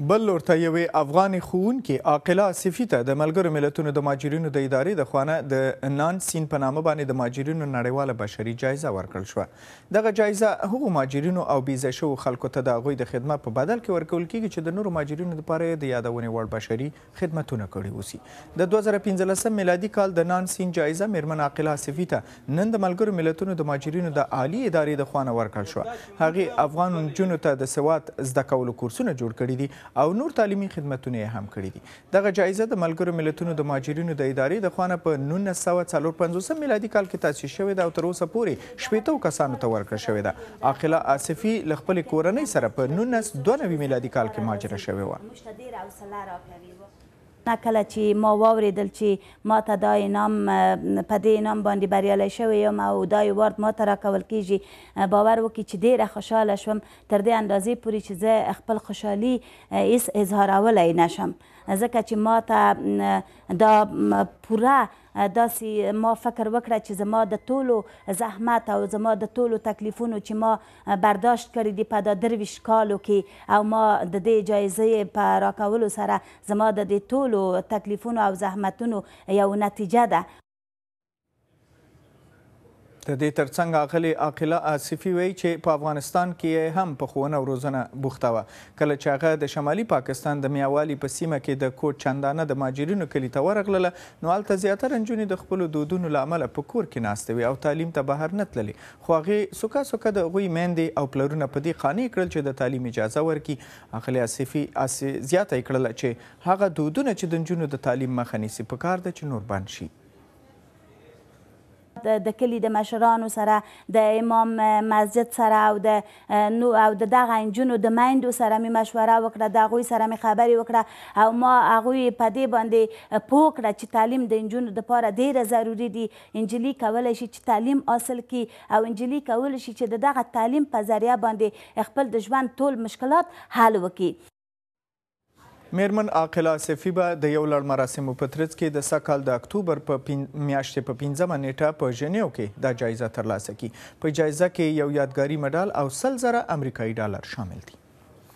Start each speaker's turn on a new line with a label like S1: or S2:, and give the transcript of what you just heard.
S1: بل لورته یوې افغاني ښوونکې عاقله آصفي ته د ملګرو ملتونو د مهاجرینو د ادارې د خوانه د نان سین په نامه باندې د مهاجرینو نړیواله بشري جایزه ورکړل شوه دغه جایزه هغو مهاجرینو او بیځای شوو خلکو ته د هغوی د خدمت په بدل کې ورکول کیږي چې د نورو مهاجرینو لپاره د یادونې وړ بشري خدمتونه کړي اوسي د 2015 میلادي کال د نان سین جایزه میرمن عاقله آصفي ته نن د ملګرو ملتونو د مهاجرینو د عالی ادارې د خوانه ورکړل شوه هغې افغان نجونو ته د سواد زده کولو کورسونه جوړ کړي دي او نور تعلیمي خدمتونه هم کړی دي دغه جایزه د ملګرو ملتونو د مهاجرینو د ادارې د خوانه په 1945 میلادي کال کې تاسیس شوې ده او تر اوسه پورې شپېته کسانو ته ورکړل شوې ده عاقله آصفي له خپلې کورنۍ سره په 1992 میلادي کال کې مهاجره شوې
S2: وه نه کله چې ما واوریدل چې ما ته دا انعام په دې انعام باندې بریالی شوی یم او دا ایوارد ما ته راکول کیږي باور وکړي چې ډیره خوشحاله شوم تر دې اندازې پورې چې زه خپل خوشحالي هیڅ اظهارولی نشم ځکه چې ما ته دا پوره داسې ما فکر وکړه چې زما د ټولو زحمت او زما د ټولو تکلیفونو چې ما برداشت کړي دي په دا درویشت کالو کې او ما د دې جایزې په راکولو سره زما د دې ټولو تکلیفونو او زحمتونو یو نتیجه ده
S1: د دې ترڅنګ عاقلی عاقله آصفي وی چې په افغانستان کې هم په خونه او روزنه بوخته وه کله چې هغه د شمالي پاکستان د میاوالی په سیمه کې د کوټ چندانه د ماجرینو کلي ته ورغلله نو هلته زیاتره نجونې د خپلو دودونو له امله په کور کې ناستې وي او تعلیم ته بهر نه تللې خو هغې سوکه سوکه د هغوی میندې او پلرونه په دې قانع کړل چې د تعلیم اجازه ورکړي عاقلې آصفي زیاته یې کړله چې هغه دودونه چې د نجونو د تعلیم مخه نیسي په کار ده چې نور بند شي
S2: د کلی د مشرانو سره د امام مسجد سره او د نو او د دغه انجونو د میندو سره می مشوره وکړه د هغوی سره می خبرې وکړه او ما هغوی په دې باندې پوه کړه چې تعلیم د انجونو دپاره ډیره ضروري دي انجلي کولی شي چې تعلیم حاصل کړي او انجلي کولی شي چې د دغه تعلیم په ذریعه باندې خپل د ژوند ټول مشکلات حل وکړي
S1: میرمن عاقله سیفی به د یو لړ مراسمو په ترڅ کې د سکل د اکتوبر په میاشتې په 15مه نیټه په جنیو کې دا جایزه ترلاسه کی په جایزه کې یو یادګاری مډال او سل زره امریکایي ډالر شامل دي